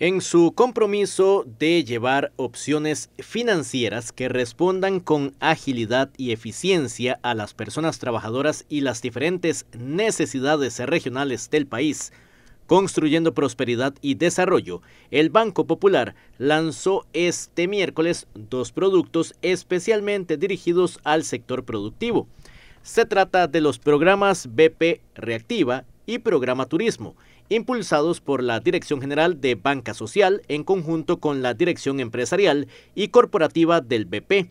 en su compromiso de llevar opciones financieras que respondan con agilidad y eficiencia a las personas trabajadoras y las diferentes necesidades regionales del país. Construyendo Prosperidad y Desarrollo, el Banco Popular lanzó este miércoles dos productos especialmente dirigidos al sector productivo. Se trata de los programas BP Reactiva y Programa Turismo, impulsados por la Dirección General de Banca Social en conjunto con la Dirección Empresarial y Corporativa del BP,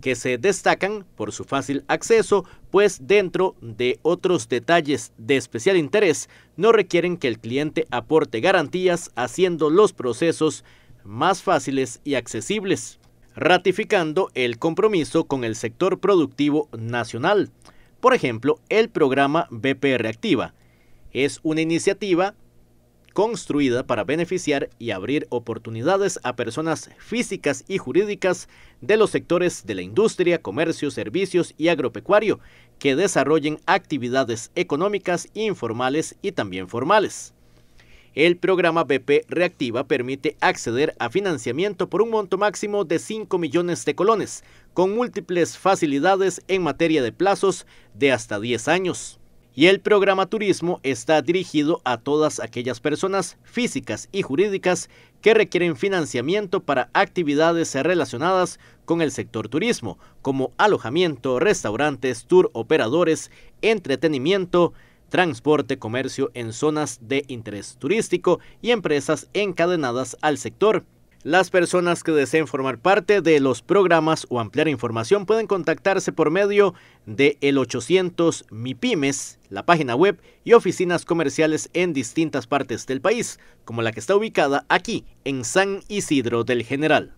que se destacan por su fácil acceso, pues dentro de otros detalles de especial interés, no requieren que el cliente aporte garantías haciendo los procesos más fáciles y accesibles, ratificando el compromiso con el sector productivo nacional. Por ejemplo, el programa BP Reactiva, es una iniciativa construida para beneficiar y abrir oportunidades a personas físicas y jurídicas de los sectores de la industria, comercio, servicios y agropecuario que desarrollen actividades económicas informales y también formales. El programa BP Reactiva permite acceder a financiamiento por un monto máximo de 5 millones de colones, con múltiples facilidades en materia de plazos de hasta 10 años y el programa Turismo está dirigido a todas aquellas personas físicas y jurídicas que requieren financiamiento para actividades relacionadas con el sector turismo, como alojamiento, restaurantes, tour operadores, entretenimiento, transporte, comercio en zonas de interés turístico y empresas encadenadas al sector las personas que deseen formar parte de los programas o ampliar información pueden contactarse por medio de el 800 MIPIMES, la página web y oficinas comerciales en distintas partes del país, como la que está ubicada aquí, en San Isidro del General.